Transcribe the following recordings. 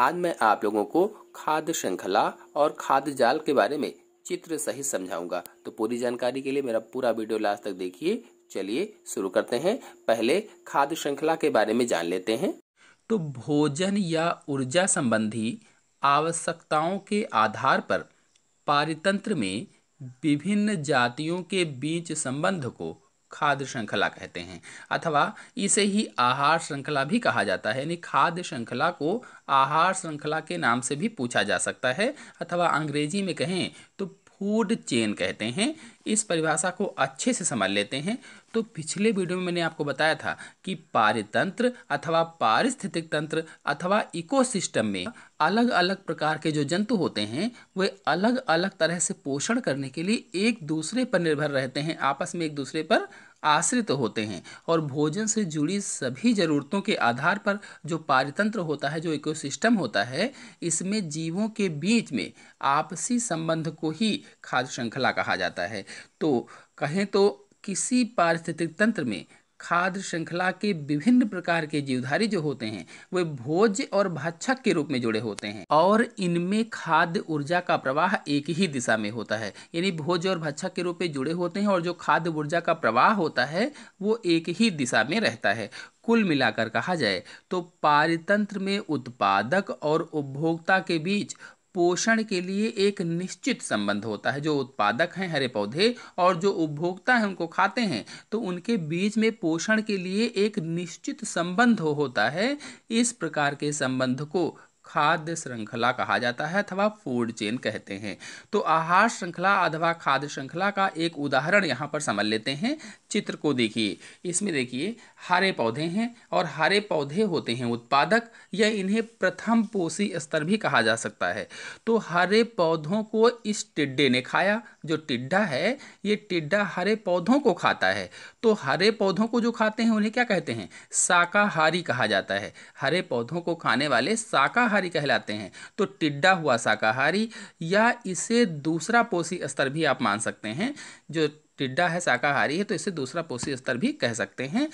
आज मैं आप लोगों को खाद्य श्रृंखला और खाद्य जाल के बारे में चित्र सहित समझाऊंगा तो पूरी जानकारी के लिए मेरा पूरा वीडियो लास्ट तक देखिए चलिए शुरू करते हैं पहले खाद्य श्रृंखला के बारे में जान लेते हैं तो भोजन या ऊर्जा संबंधी आवश्यकताओं के आधार पर पारितंत्र में विभिन्न जातियों के बीच संबंध को खाद्य श्रृंखला कहते हैं अथवा इसे ही आहार श्रृंखला भी कहा जाता है यानी खाद्य श्रृंखला को आहार श्रृंखला के नाम से भी पूछा जा सकता है अथवा अंग्रेजी में कहें तो फूड चेन कहते हैं इस परिभाषा को अच्छे से समझ लेते हैं तो पिछले वीडियो में मैंने आपको बताया था कि पारितंत्र अथवा पारिस्थितिक तंत्र अथवा इकोसिस्टम में अलग अलग प्रकार के जो जंतु होते हैं वे अलग अलग तरह से पोषण करने के लिए एक दूसरे पर निर्भर रहते हैं आपस में एक दूसरे पर आश्रित तो होते हैं और भोजन से जुड़ी सभी ज़रूरतों के आधार पर जो पारितंत्र होता है जो इकोसिस्टम होता है इसमें जीवों के बीच में आपसी संबंध को ही खाद्य श्रृंखला कहा जाता है तो कहें तो किसी पारिस्थितिक तंत्र में खाद्य श्रृंखला के विभिन्न प्रकार के जीवधारी जो होते हैं वे भोज और भाक्षक के रूप में जुड़े होते हैं और इनमें खाद्य ऊर्जा का प्रवाह एक ही दिशा में होता है यानी भोज और भक्षक के रूप में जुड़े होते हैं और जो खाद्य ऊर्जा का प्रवाह होता है वो एक ही दिशा में रहता है कुल मिलाकर कहा जाए तो पारितंत्र में उत्पादक और उपभोक्ता के बीच पोषण के लिए एक निश्चित संबंध होता है जो उत्पादक हैं हरे पौधे और जो उपभोक्ता हैं उनको खाते हैं तो उनके बीच में पोषण के लिए एक निश्चित संबंध होता है इस प्रकार के संबंध को खाद्य श्रृंखला कहा जाता है अथवा फूड चेन कहते हैं तो आहार श्रृंखला अथवा खाद्य श्रृंखला का एक उदाहरण यहाँ पर समझ लेते हैं चित्र को देखिए इसमें देखिए हरे पौधे हैं और हरे पौधे होते हैं उत्पादक या इन्हें प्रथम पोषी स्तर भी कहा जा सकता है तो हरे पौधों को इस टिड्डे ने खाया जो टिड्डा है ये टिड्डा हरे पौधों को खाता है तो हरे पौधों को जो खाते हैं उन्हें क्या कहते हैं शाकाहारी कहा जाता है हरे पौधों को खाने वाले शाकाहारी कहलाते हैं तो टिड्डा हुआ शाकाहारी या इसे दूसरा पोषी स्तर भी आप मान सकते हैं जो टिड्डा है शाकाहारी है तो इसे दूसरा पोषी स्तर भी कह सकते हैं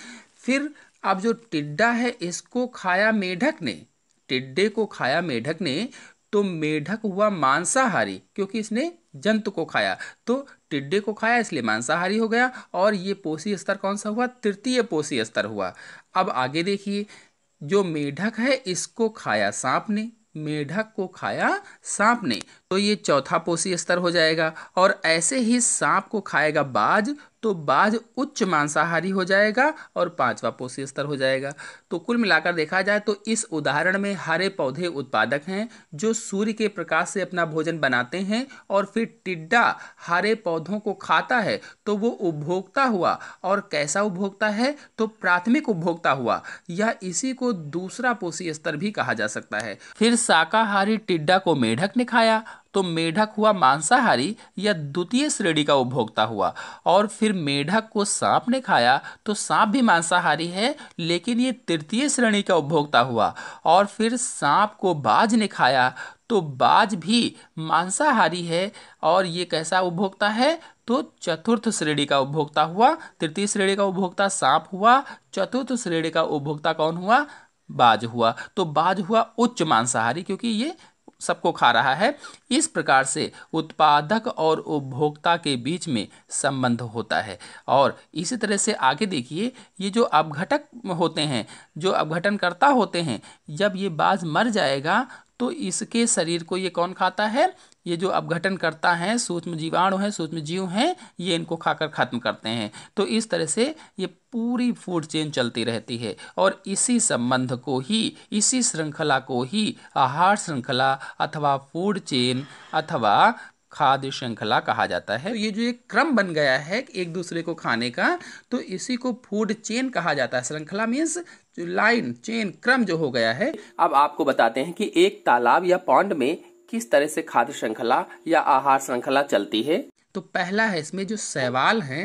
फिर अब जो टिड्डा है इसको खाया मेढक ने टिड्डे को खाया मेढक ने तो मेढक हुआ मांसाहारी क्योंकि इसने जंतु को खाया तो टिड्डे को खाया इसलिए मांसाहारी हो गया और ये पोषी स्तर कौन सा हुआ तृतीय पोषी स्तर हुआ अब आगे देखिए जो मेढक है इसको खाया सांप ने मेढक को खाया सांप ने तो ये चौथा पोषी स्तर हो जाएगा और ऐसे ही सांप को खाएगा बाज तो बाज उच्च मांसाहारी हो जाएगा और पांचवा पोषी स्तर हो जाएगा तो कुल मिलाकर देखा जाए तो इस उदाहरण में हरे पौधे उत्पादक हैं जो सूर्य के प्रकाश से अपना भोजन बनाते हैं और फिर टिड्डा हरे पौधों को खाता है तो वो उपभोक्ता हुआ और कैसा उपभोक्ता है तो प्राथमिक उपभोक्ता हुआ या इसी को दूसरा पोषी स्तर भी कहा जा सकता है फिर शाकाहारी टिड्डा को मेढक ने खाया तो मेढक हुआ मांसाहारी या द्वितीय श्रेणी का उपभोक्ता हुआ और फिर मेढक को सांप ने खाया तो सांप भी मांसाहारी है लेकिन ये तृतीय श्रेणी का उपभोक्ता हुआ और फिर सांप को बाज ने खाया तो बाज भी मांसाहारी है और ये कैसा उपभोक्ता है तो चतुर्थ श्रेणी का उपभोक्ता हुआ तृतीय श्रेणी का उपभोक्ता सांप हुआ चतुर्थ श्रेणी का उपभोक्ता कौन हुआ बाज हुआ तो बाज हुआ उच्च मांसाहारी क्योंकि ये सबको खा रहा है इस प्रकार से उत्पादक और उपभोक्ता के बीच में संबंध होता है और इसी तरह से आगे देखिए ये जो अपघटक होते हैं जो अपघटनकर्ता होते हैं जब ये बाज मर जाएगा तो इसके शरीर को ये कौन खाता है ये जो अपघटन करता है सूक्ष्म जीवाणु है सूक्ष्म जीव हैं ये इनको खाकर ख़त्म करते हैं तो इस तरह से ये पूरी फूड चेन चलती रहती है और इसी संबंध को ही इसी श्रृंखला को ही आहार श्रृंखला अथवा फूड चेन अथवा खाद्य श्रृंखला कहा जाता है ये जो एक क्रम बन गया है एक दूसरे को खाने का तो इसी को फूड चेन कहा जाता है श्रृंखला मीन्स लाइन चेन क्रम जो हो गया है अब आपको बताते हैं कि एक तालाब या पौंड में किस तरह से खाद्य श्रृंखला या आहार श्रृंखला चलती है तो पहला है इसमें जो सवाल है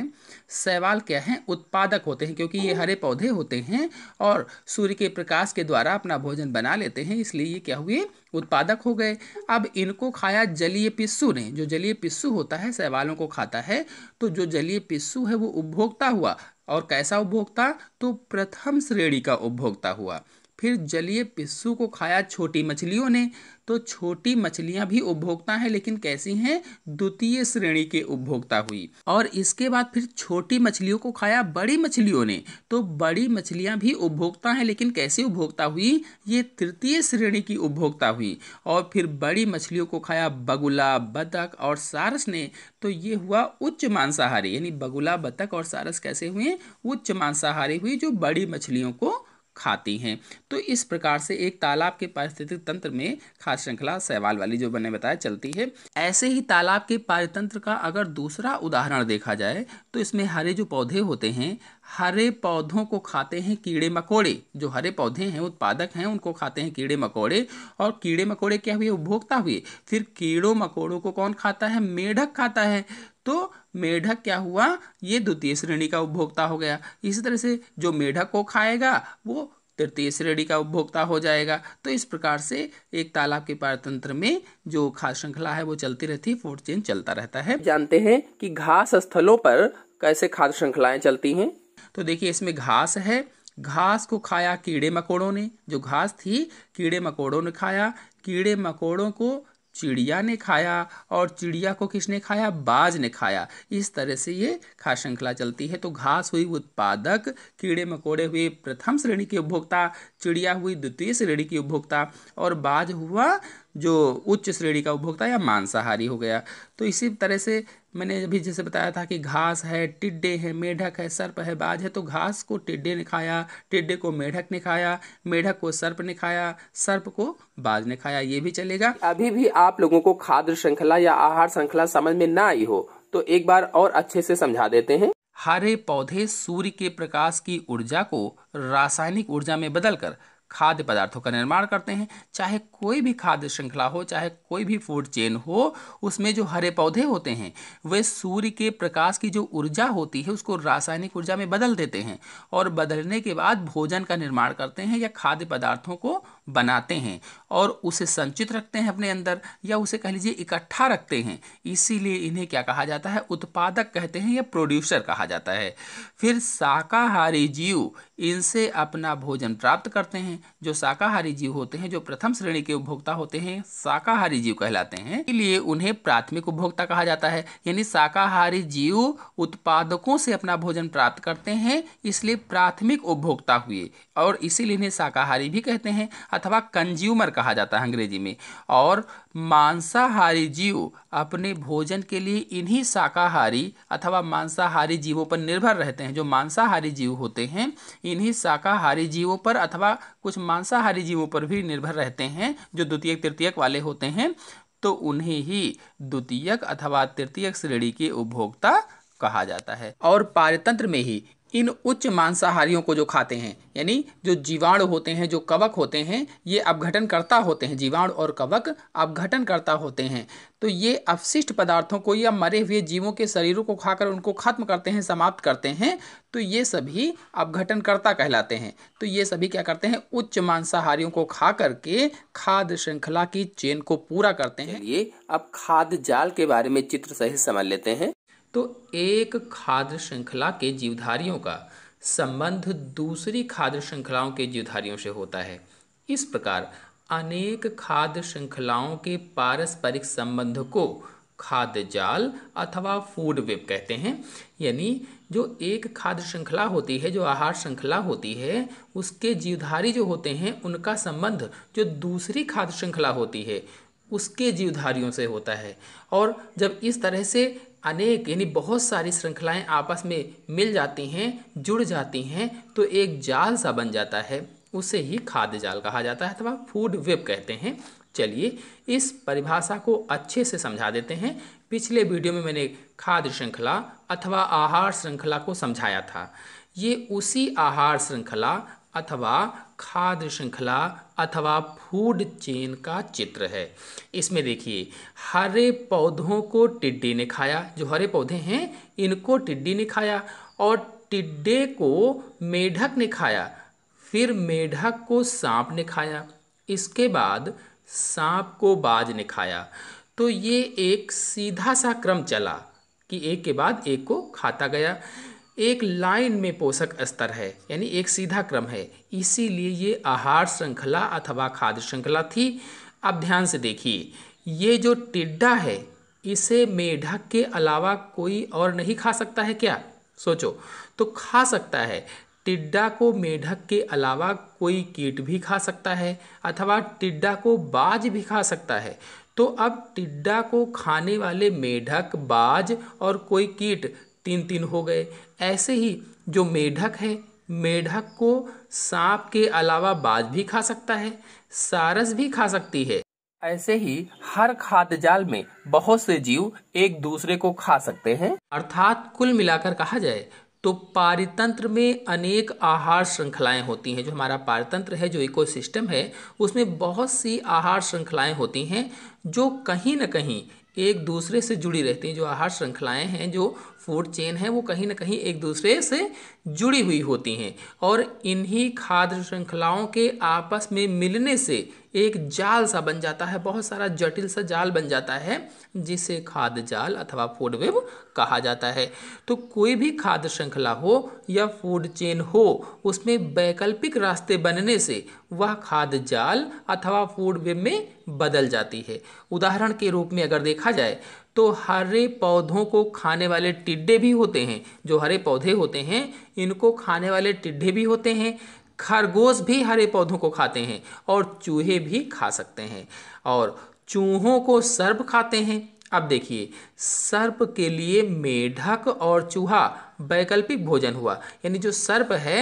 शैवाल क्या है उत्पादक होते हैं क्योंकि ये हरे पौधे होते हैं और सूर्य के प्रकाश के द्वारा अपना भोजन बना लेते हैं इसलिए ये क्या हुए उत्पादक हो गए अब इनको खाया जलीय पिस्सू ने जो जलीय पिस्सू होता है शैवालों को खाता है तो जो जलीय पिस्सू है वो उपभोक्ता हुआ और कैसा उपभोक्ता तो प्रथम श्रेणी का उपभोक्ता हुआ फिर जलीय पिस्सू को खाया छोटी मछलियों ने तो छोटी मछलियां भी उपभोक्ता हैं लेकिन कैसी हैं द्वितीय श्रेणी के उपभोक्ता हुई और इसके बाद फिर छोटी मछलियों को खाया बड़ी मछलियों ने तो बड़ी मछलियां भी उपभोक्ता हैं लेकिन कैसे उपभोक्ता हुई ये तृतीय श्रेणी की उपभोक्ता हुई और फिर बड़ी मछलियों को खाया बगुला बतख और सारस ने तो ये हुआ उच्च मांसाहारी यानी बगुला बतख और सारस कैसे हुए उच्च मांसाहारी हुई जो बड़ी मछलियों को खाती हैं तो इस प्रकार से एक तालाब के पारिस्थितिक तंत्र में खाद्य श्रृंखला सहवाल वाली जो मैंने बताया चलती है ऐसे ही तालाब के पारितंत्र का अगर दूसरा उदाहरण देखा जाए तो इसमें हरे जो पौधे होते हैं हरे पौधों को खाते हैं कीड़े मकोड़े जो हरे पौधे हैं उत्पादक हैं उनको खाते हैं कीड़े मकोड़े और कीड़े मकोड़े क्या हुए उपभोक्ता हुए फिर कीड़ों मकोड़ों को कौन खाता है मेढक खाता है तो मेढक क्या हुआ ये द्वितीय श्रेणी का उपभोक्ता हो गया इसी तरह से जो मेढक को खाएगा वो तृतीय श्रेणी का उपभोक्ता हो जाएगा तो इस प्रकार से एक तालाब के पारतंत्र में जो खास श्रृंखला है वो चलती रहती है फूड चेन चलता रहता है जानते हैं कि घास स्थलों पर कैसे खाद्य श्रृंखलाएं चलती हैं तो देखिए इसमें घास है घास को खाया कीड़े मकोड़ों ने जो घास थी कीड़े मकोड़ों ने खाया कीड़े मकोड़ों को चिड़िया ने खाया और चिड़िया को किसने खाया बाज ने खाया इस तरह से ये खा श्रृंखला चलती है तो घास हुई उत्पादक कीड़े मकोड़े हुए प्रथम श्रेणी के उपभोक्ता चिड़िया हुई द्वितीय श्रेणी की उपभोक्ता और बाज हुआ जो उच्च श्रेणी का उपभोक्ता या मांसाहारी हो गया तो इसी तरह से मैंने अभी जैसे बताया था कि घास है टिड्डे है मेढक है सर्प है बाज है तो घास को टिड्डे ने खाया टिड्डे को मेढक ने खाया मेढक को सर्प ने खाया सर्प को बाज ने खाया ये भी चलेगा अभी भी आप लोगों को खाद्य श्रृंखला या आहार श्रृंखला समझ में ना आई हो तो एक बार और अच्छे से समझा देते हैं हरे पौधे सूर्य के प्रकाश की ऊर्जा को रासायनिक ऊर्जा में बदलकर खाद्य पदार्थों का निर्माण करते हैं चाहे कोई भी खाद्य श्रृंखला हो चाहे कोई भी फूड चेन हो उसमें जो हरे पौधे होते हैं वे सूर्य के प्रकाश की जो ऊर्जा होती है उसको रासायनिक ऊर्जा में बदल देते हैं और बदलने के बाद भोजन का निर्माण करते हैं या खाद्य पदार्थों को बनाते हैं और उसे संचित रखते हैं अपने अंदर या उसे कह लीजिए इकट्ठा रखते हैं इसीलिए इन्हें क्या कहा जाता है उत्पादक कहते हैं या प्रोड्यूसर कहा जाता है फिर शाकाहारी जीव इनसे अपना भोजन प्राप्त करते हैं जो शाकाहारी जीव होते हैं जो प्रथम श्रेणी के उपभोक्ता होते हैं शाकाहारी जीव कहलाते हैं इसलिए उन्हें प्राथमिक उपभोक्ता कहा जाता है यानी शाकाहारी जीव उत्पादकों से अपना भोजन प्राप्त करते हैं इसलिए प्राथमिक उपभोक्ता हुए और इसीलिए इन्हें शाकाहारी भी कहते हैं अथवा कंज्यूमर कहा जाता है अंग्रेजी में और मांसाहारी जीव अपने भोजन के लिए इन्हीं शाकाहारी अथवा मांसाहारी जीवों पर निर्भर रहते हैं जो मांसाहारी जीव होते हैं इन्हीं शाकाहारी जीवों पर अथवा कुछ मांसाहारी जीवों पर भी निर्भर रहते हैं जो द्वितीयक तृतीयक वाले होते हैं तो उन्हें ही द्वितीयक अथवा तृतीयक श्रेणी के उपभोक्ता कहा जाता है और पारितंत्र में ही इन उच्च मांसाहारियों को जो खाते हैं यानी जो जीवाणु होते हैं जो कवक होते हैं ये अपघटनकर्ता होते हैं जीवाणु और कवक अपघटनकर्ता होते हैं तो ये अवशिष्ट पदार्थों को या मरे हुए जीवों के शरीरों को खाकर उनको खत्म करते हैं समाप्त करते हैं तो ये सभी अपघटनकर्ता कहलाते हैं तो ये सभी क्या करते हैं उच्च मांसाहारियों को खा करके खाद्य श्रृंखला की चेन को पूरा करते हैं ये अब खाद्य जाल के बारे में चित्र सही समझ लेते हैं तो एक खाद्य श्रृंखला के जीवधारियों का संबंध दूसरी खाद्य श्रृंखलाओं के जीवधारियों से होता है इस प्रकार अनेक खाद्य श्रृंखलाओं के पारस्परिक संबंध को खाद्य जाल अथवा फूड वेब कहते हैं यानी जो एक खाद्य श्रृंखला होती है जो आहार श्रृंखला होती है उसके जीवधारी जो होते हैं उनका संबंध जो दूसरी खाद्य श्रृंखला होती है उसके जीवधारियों से होता है और जब इस तरह से अनेक यानी बहुत सारी श्रृंखलाएं आपस में मिल जाती हैं जुड़ जाती हैं तो एक जाल सा बन जाता है उसे ही खाद्य जाल कहा जाता है अथवा फूड वेब कहते हैं चलिए इस परिभाषा को अच्छे से समझा देते हैं पिछले वीडियो में मैंने खाद्य श्रृंखला अथवा आहार श्रृंखला को समझाया था ये उसी आहार श्रृंखला अथवा खाद्य श्रृंखला अथवा फूड चेन का चित्र है इसमें देखिए हरे पौधों को टिड्डी ने खाया जो हरे पौधे हैं इनको टिड्डी ने खाया और टिड्डे को मेढक ने खाया फिर मेढक को सांप ने खाया इसके बाद सांप को बाज ने खाया तो ये एक सीधा सा क्रम चला कि एक के बाद एक को खाता गया एक लाइन में पोषक स्तर है यानी एक सीधा क्रम है इसीलिए ये आहार श्रृंखला अथवा खाद्य श्रृंखला थी अब ध्यान से देखिए ये जो टिड्डा है इसे मेढक के अलावा कोई और नहीं खा सकता है क्या सोचो तो खा सकता है टिड्डा को मेढक के अलावा कोई कीट भी खा सकता है अथवा टिड्डा को बाज भी खा सकता है तो अब टिड्डा को खाने वाले मेढक बाज और कोई कीट तीन तीन हो गए ऐसे ही जो मेढक है मेढक को सांप के अलावा बाज भी खा सकता है सारस भी खा सकती है ऐसे ही हर खाद्य जाल में बहुत से जीव एक दूसरे को खा सकते हैं अर्थात कुल मिलाकर कहा जाए तो पारितंत्र में अनेक आहार श्रृंखलाएं होती हैं जो हमारा पारितंत्र है जो इकोसिस्टम है उसमें बहुत सी आहार श्रृंखलाएं होती हैं जो कहीं ना कहीं एक दूसरे से जुड़ी रहती हैं जो आहार श्रृंखलाएं हैं जो फूड चेन है वो कहीं ना कहीं एक दूसरे से जुड़ी हुई होती हैं और इन्हीं खाद्य श्रृंखलाओं के आपस में मिलने से एक जाल सा बन जाता है बहुत सारा जटिल सा जाल बन जाता है जिसे खाद्य जाल अथवा फूड वेब कहा जाता है तो कोई भी खाद्य श्रृंखला हो या फूड चेन हो उसमें वैकल्पिक रास्ते बनने से वह खाद्य जाल अथवा फूड वेब में बदल जाती है उदाहरण के रूप में अगर देखा जाए तो हरे पौधों को खाने वाले टिड्डे भी होते हैं जो हरे पौधे होते हैं इनको खाने वाले टिड्डे भी होते हैं खरगोश भी हरे पौधों को खाते हैं और चूहे भी खा सकते हैं और चूहों को सर्प खाते हैं अब देखिए सर्प के लिए मेढक और चूहा वैकल्पिक भोजन हुआ यानी जो सर्प है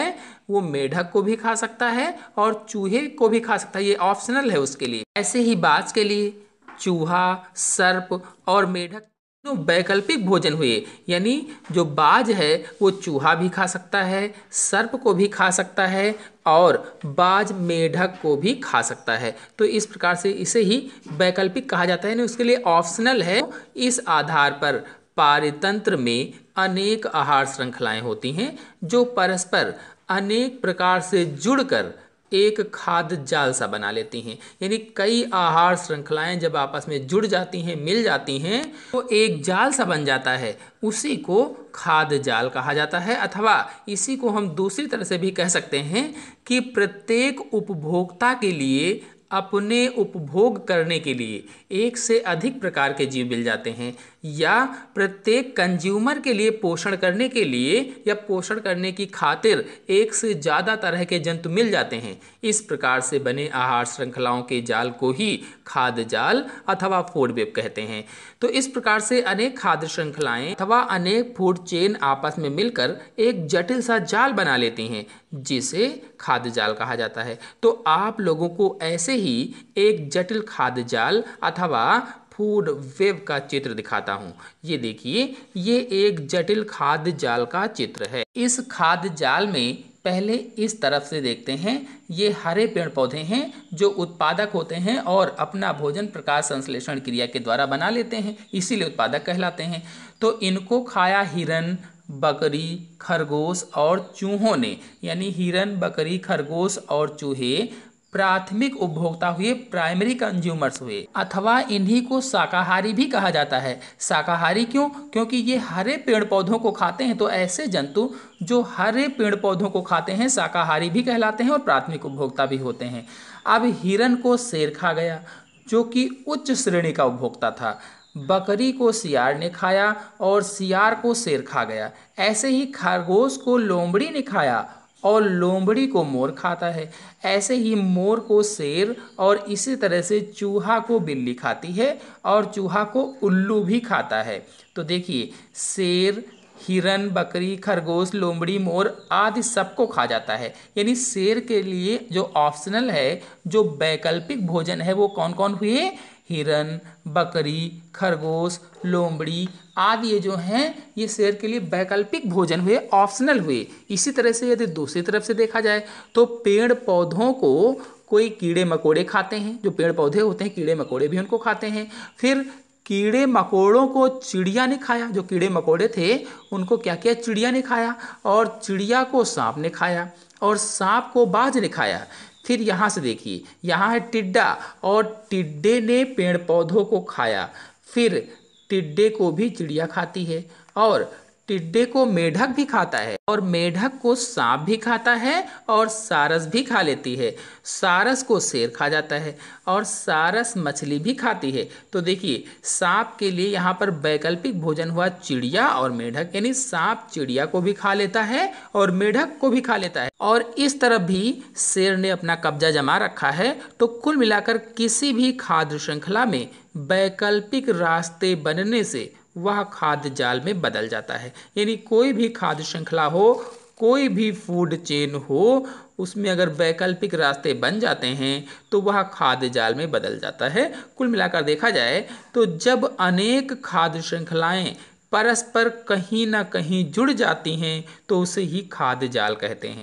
वो मेढक को भी खा सकता है और चूहे को भी खा सकता है ये ऑप्शनल है उसके लिए ऐसे ही बाज के लिए चूहा सर्प और मेढक तो वैकल्पिक भोजन हुए यानी जो बाज है वो चूहा भी खा सकता है सर्प को भी खा सकता है और बाज मेढक को भी खा सकता है तो इस प्रकार से इसे ही वैकल्पिक कहा जाता है यानी उसके लिए ऑप्शनल है इस आधार पर पारितंत्र में अनेक आहार श्रृंखलाएं होती हैं जो परस्पर अनेक प्रकार से जुड़कर एक खाद्य जाल सा बना लेती हैं यानी कई आहार श्रृंखलाएं जब आपस में जुड़ जाती हैं मिल जाती हैं तो एक जाल सा बन जाता है उसी को खाद्य जाल कहा जाता है अथवा इसी को हम दूसरी तरह से भी कह सकते हैं कि प्रत्येक उपभोक्ता के लिए अपने उपभोग करने के लिए एक से अधिक प्रकार के जीव मिल जाते हैं या प्रत्येक कंज्यूमर के लिए पोषण करने के लिए या पोषण करने की खातिर एक से ज़्यादा तरह के जंतु मिल जाते हैं इस प्रकार से बने आहार श्रृंखलाओं के जाल को ही खाद जाल अथवा फूड वेब कहते हैं तो इस प्रकार से अनेक खाद्य श्रृंखलाएं अथवा अनेक फूड चेन आपस में मिलकर एक जटिल सा जाल बना लेती हैं जिसे खाद्य जाल कहा जाता है तो आप लोगों को ऐसे ही एक जटिल खाद्य जाल अथवा फूड वेब का चित्र दिखाता हूँ ये देखिए ये एक जटिल खाद्य जाल का चित्र है इस खाद्य जाल में पहले इस तरफ से देखते हैं ये हरे पेड़ पौधे हैं जो उत्पादक होते हैं और अपना भोजन प्रकाश संश्लेषण क्रिया के द्वारा बना लेते हैं इसीलिए उत्पादक कहलाते हैं तो इनको खाया हिरन बकरी खरगोश और चूहों ने यानी हिरन बकरी खरगोश और चूहे प्राथमिक उपभोक्ता हुए प्राइमरी कंज्यूमर्स हुए अथवा इन्हीं को शाकाहारी भी कहा जाता है शाकाहारी क्यों क्योंकि ये हरे पेड़ पौधों को खाते हैं तो ऐसे जंतु जो हरे पेड़ पौधों को खाते हैं शाकाहारी भी कहलाते हैं और प्राथमिक उपभोक्ता भी होते हैं अब हिरन को शेर खा गया जो कि उच्च श्रेणी का उपभोक्ता था बकरी को सियार ने खाया और सियार को शेर खा गया ऐसे ही खरगोश को लोमड़ी ने खाया और लोमड़ी को मोर खाता है ऐसे ही मोर को शेर और इसी तरह से चूहा को बिल्ली खाती है और चूहा को उल्लू भी खाता है तो देखिए शेर हिरन बकरी खरगोश लोमड़ी मोर आदि सबको खा जाता है यानी शेर के लिए जो ऑप्शनल है जो वैकल्पिक भोजन है वो कौन कौन हुए हिरन बकरी खरगोश लोमड़ी आदि ये जो हैं ये शेर के लिए वैकल्पिक भोजन हुए ऑप्शनल हुए इसी तरह से यदि दूसरी तरफ से देखा जाए तो पेड़ पौधों को कोई कीड़े मकोड़े खाते हैं जो पेड़ पौधे होते हैं कीड़े मकोड़े भी उनको खाते हैं फिर कीड़े मकोड़ों को चिड़िया ने खाया जो कीड़े मकोड़े थे उनको क्या किया चिड़िया ने खाया और चिड़िया को सांप ने खाया और सांप को बाज ने खाया फिर यहाँ से देखिए यहाँ है टिड्डा और टिड्डे ने पेड़ पौधों को खाया फिर टिड्डे को भी चिड़िया खाती है और टिड्डे को मेढक भी खाता है और मेढक को सांप भी खाता है और सारस भी खा लेती है सारस को शेर खा जाता है और सारस मछली भी खाती है तो देखिए सांप के लिए यहाँ पर वैकल्पिक भोजन हुआ चिड़िया और मेढक यानी सांप चिड़िया को भी खा लेता है और मेढक को भी खा लेता है और इस तरफ भी शेर ने अपना कब्जा जमा रखा है तो कुल मिलाकर किसी भी खाद्य श्रृंखला में वैकल्पिक रास्ते बनने से वह खाद्य जाल में बदल जाता है यानी कोई भी खाद्य श्रृंखला हो कोई भी फूड चेन हो उसमें अगर वैकल्पिक रास्ते बन जाते हैं तो वह खाद्य जाल में बदल जाता है कुल मिलाकर देखा जाए तो जब अनेक खाद्य श्रृंखलाएं परस्पर कहीं ना कहीं जुड़ जाती हैं तो उसे ही खाद्य जाल कहते हैं